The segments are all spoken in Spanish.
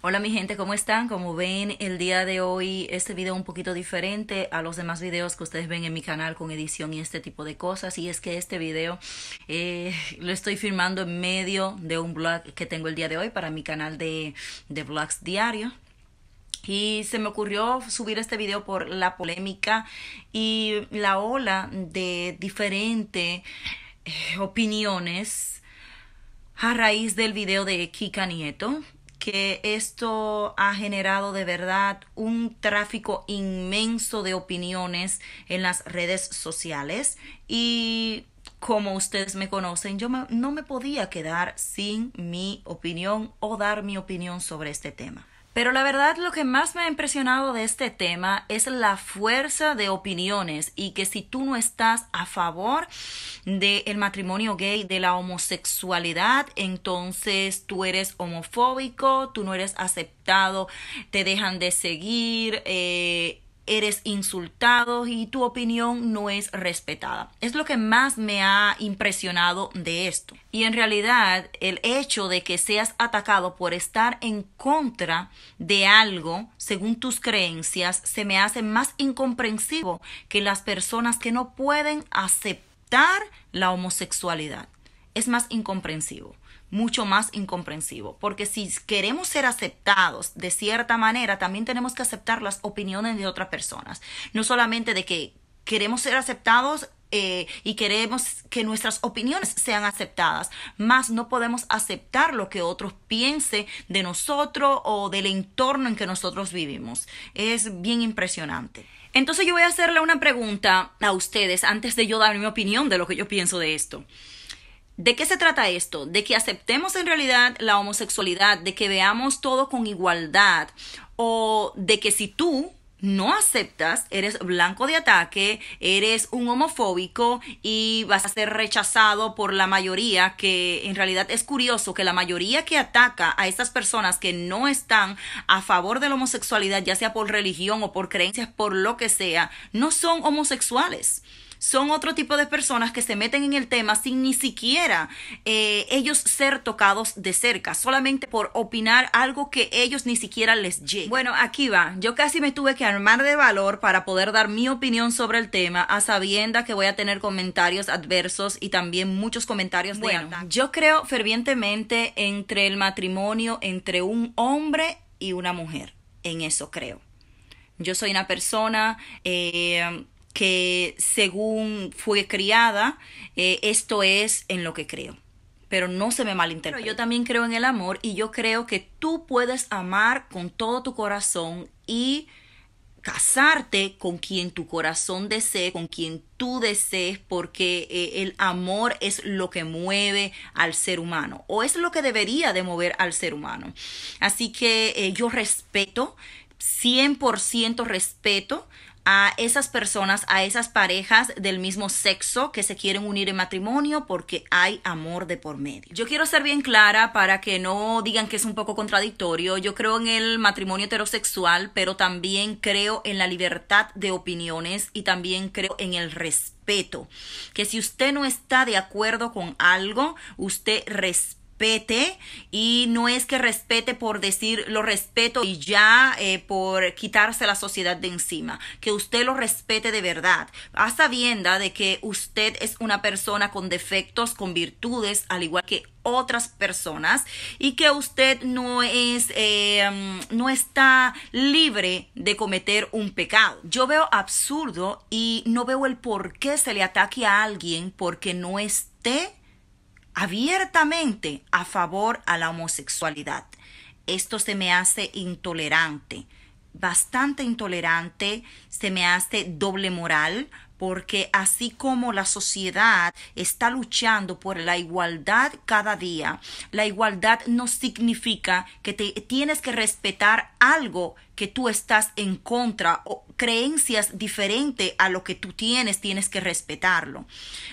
Hola mi gente, ¿cómo están? Como ven, el día de hoy este video un poquito diferente a los demás videos que ustedes ven en mi canal con edición y este tipo de cosas. Y es que este video eh, lo estoy filmando en medio de un blog que tengo el día de hoy para mi canal de, de blogs diario Y se me ocurrió subir este video por la polémica y la ola de diferentes eh, opiniones a raíz del video de Kika Nieto que esto ha generado de verdad un tráfico inmenso de opiniones en las redes sociales y como ustedes me conocen, yo no me podía quedar sin mi opinión o dar mi opinión sobre este tema. Pero la verdad lo que más me ha impresionado de este tema es la fuerza de opiniones y que si tú no estás a favor del matrimonio gay, de la homosexualidad, entonces tú eres homofóbico, tú no eres aceptado, te dejan de seguir. Eh, eres insultado y tu opinión no es respetada. Es lo que más me ha impresionado de esto. Y en realidad el hecho de que seas atacado por estar en contra de algo según tus creencias se me hace más incomprensivo que las personas que no pueden aceptar la homosexualidad es más incomprensivo, mucho más incomprensivo, porque si queremos ser aceptados de cierta manera, también tenemos que aceptar las opiniones de otras personas, no solamente de que queremos ser aceptados eh, y queremos que nuestras opiniones sean aceptadas, más no podemos aceptar lo que otros piensen de nosotros o del entorno en que nosotros vivimos. Es bien impresionante. Entonces yo voy a hacerle una pregunta a ustedes antes de yo dar mi opinión de lo que yo pienso de esto. ¿De qué se trata esto? De que aceptemos en realidad la homosexualidad, de que veamos todo con igualdad o de que si tú no aceptas, eres blanco de ataque, eres un homofóbico y vas a ser rechazado por la mayoría, que en realidad es curioso que la mayoría que ataca a estas personas que no están a favor de la homosexualidad, ya sea por religión o por creencias, por lo que sea, no son homosexuales son otro tipo de personas que se meten en el tema sin ni siquiera eh, ellos ser tocados de cerca, solamente por opinar algo que ellos ni siquiera les llega. Bueno, aquí va. Yo casi me tuve que armar de valor para poder dar mi opinión sobre el tema, a sabienda que voy a tener comentarios adversos y también muchos comentarios de Yo creo fervientemente entre el matrimonio entre un hombre y una mujer. En eso creo. Yo soy una persona eh, que según fue criada, eh, esto es en lo que creo. Pero no se me malinterprete. Yo también creo en el amor y yo creo que tú puedes amar con todo tu corazón y casarte con quien tu corazón desee, con quien tú desees, porque eh, el amor es lo que mueve al ser humano o es lo que debería de mover al ser humano. Así que eh, yo respeto, 100% respeto a esas personas, a esas parejas del mismo sexo que se quieren unir en matrimonio porque hay amor de por medio. Yo quiero ser bien clara para que no digan que es un poco contradictorio. Yo creo en el matrimonio heterosexual, pero también creo en la libertad de opiniones y también creo en el respeto. Que si usted no está de acuerdo con algo, usted respeta respete y no es que respete por decir lo respeto y ya eh, por quitarse la sociedad de encima, que usted lo respete de verdad, a sabienda de que usted es una persona con defectos, con virtudes, al igual que otras personas y que usted no es eh, mm, no está libre de cometer un pecado yo veo absurdo y no veo el por qué se le ataque a alguien porque no esté abiertamente a favor a la homosexualidad. Esto se me hace intolerante, bastante intolerante, se me hace doble moral, porque así como la sociedad está luchando por la igualdad cada día, la igualdad no significa que te tienes que respetar algo que tú estás en contra o creencias diferentes a lo que tú tienes, tienes que respetarlo.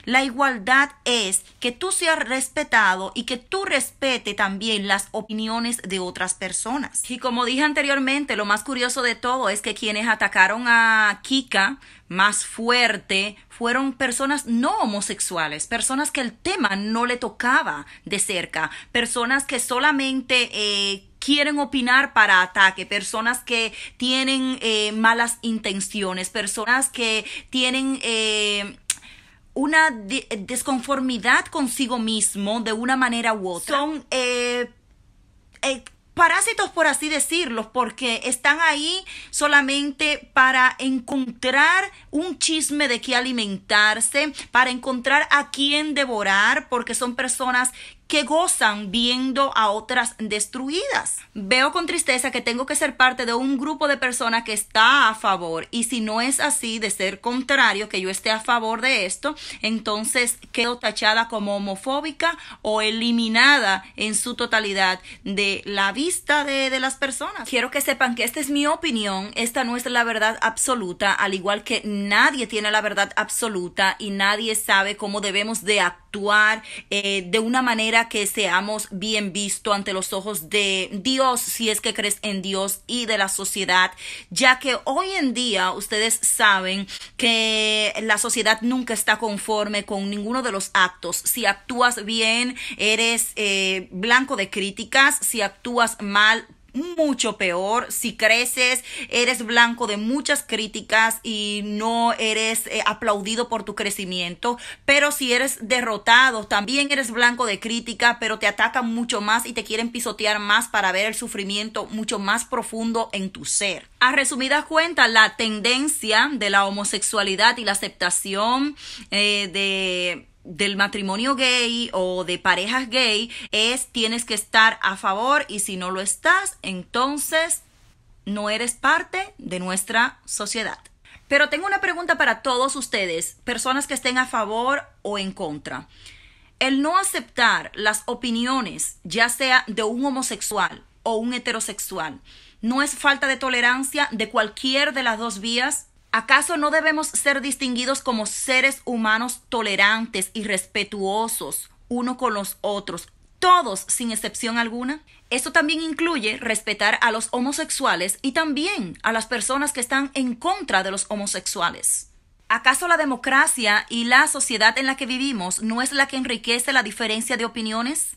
La igualdad es que tú seas respetado y que tú respete también las opiniones de otras personas. Y como dije anteriormente, lo más curioso de todo es que quienes atacaron a Kika más fuerte fueron personas no homosexuales, personas que el tema no le tocaba de cerca, personas que solamente... Eh, quieren opinar para ataque, personas que tienen eh, malas intenciones, personas que tienen... Eh, una desconformidad consigo mismo de una manera u otra. Son eh, parásitos, por así decirlo, porque están ahí solamente para encontrar un chisme de qué alimentarse, para encontrar a quién devorar, porque son personas que gozan viendo a otras destruidas. Veo con tristeza que tengo que ser parte de un grupo de personas que está a favor y si no es así, de ser contrario, que yo esté a favor de esto, entonces quedo tachada como homofóbica o eliminada en su totalidad de la vista de, de las personas. Quiero que sepan que esta es mi opinión, esta no es la verdad absoluta, al igual que nadie tiene la verdad absoluta y nadie sabe cómo debemos de actuar actuar eh, de una manera que seamos bien visto ante los ojos de Dios, si es que crees en Dios y de la sociedad, ya que hoy en día ustedes saben que la sociedad nunca está conforme con ninguno de los actos. Si actúas bien, eres eh, blanco de críticas, si actúas mal, mucho peor si creces, eres blanco de muchas críticas y no eres eh, aplaudido por tu crecimiento, pero si eres derrotado, también eres blanco de crítica, pero te atacan mucho más y te quieren pisotear más para ver el sufrimiento mucho más profundo en tu ser. A resumidas cuentas, la tendencia de la homosexualidad y la aceptación eh, de del matrimonio gay o de parejas gay es tienes que estar a favor y si no lo estás, entonces no eres parte de nuestra sociedad. Pero tengo una pregunta para todos ustedes, personas que estén a favor o en contra. El no aceptar las opiniones, ya sea de un homosexual o un heterosexual, ¿no es falta de tolerancia de cualquier de las dos vías? ¿Acaso no debemos ser distinguidos como seres humanos tolerantes y respetuosos uno con los otros, todos sin excepción alguna? Esto también incluye respetar a los homosexuales y también a las personas que están en contra de los homosexuales. ¿Acaso la democracia y la sociedad en la que vivimos no es la que enriquece la diferencia de opiniones?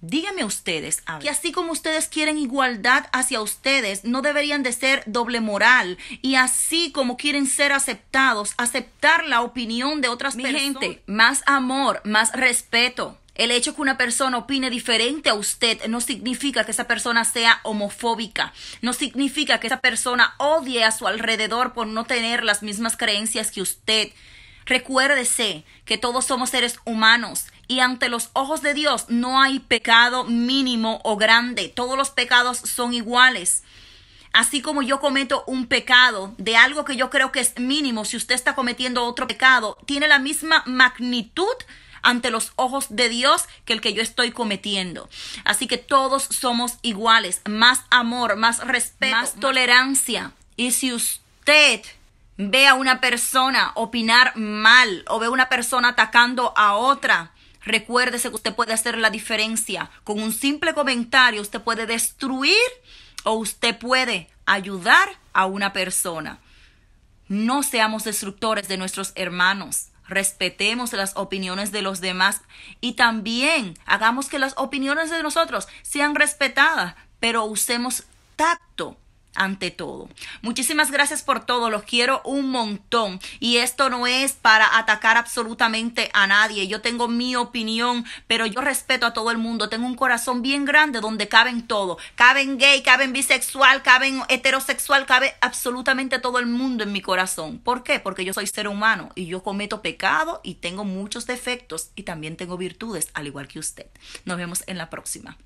Díganme ustedes, que así como ustedes quieren igualdad hacia ustedes, no deberían de ser doble moral y así como quieren ser aceptados, aceptar la opinión de otras personas. gente, más amor, más respeto. El hecho que una persona opine diferente a usted no significa que esa persona sea homofóbica, no significa que esa persona odie a su alrededor por no tener las mismas creencias que usted. Recuérdese que todos somos seres humanos y ante los ojos de Dios no hay pecado mínimo o grande. Todos los pecados son iguales. Así como yo cometo un pecado de algo que yo creo que es mínimo, si usted está cometiendo otro pecado, tiene la misma magnitud ante los ojos de Dios que el que yo estoy cometiendo. Así que todos somos iguales. Más amor, más respeto, más tolerancia. Y si usted ve a una persona opinar mal o ve a una persona atacando a otra, Recuérdese que usted puede hacer la diferencia. Con un simple comentario usted puede destruir o usted puede ayudar a una persona. No seamos destructores de nuestros hermanos. Respetemos las opiniones de los demás y también hagamos que las opiniones de nosotros sean respetadas, pero usemos tacto ante todo. Muchísimas gracias por todo, los quiero un montón y esto no es para atacar absolutamente a nadie. Yo tengo mi opinión, pero yo respeto a todo el mundo, tengo un corazón bien grande donde caben todo, caben gay, caben bisexual, caben heterosexual, cabe absolutamente todo el mundo en mi corazón. ¿Por qué? Porque yo soy ser humano y yo cometo pecado y tengo muchos defectos y también tengo virtudes, al igual que usted. Nos vemos en la próxima.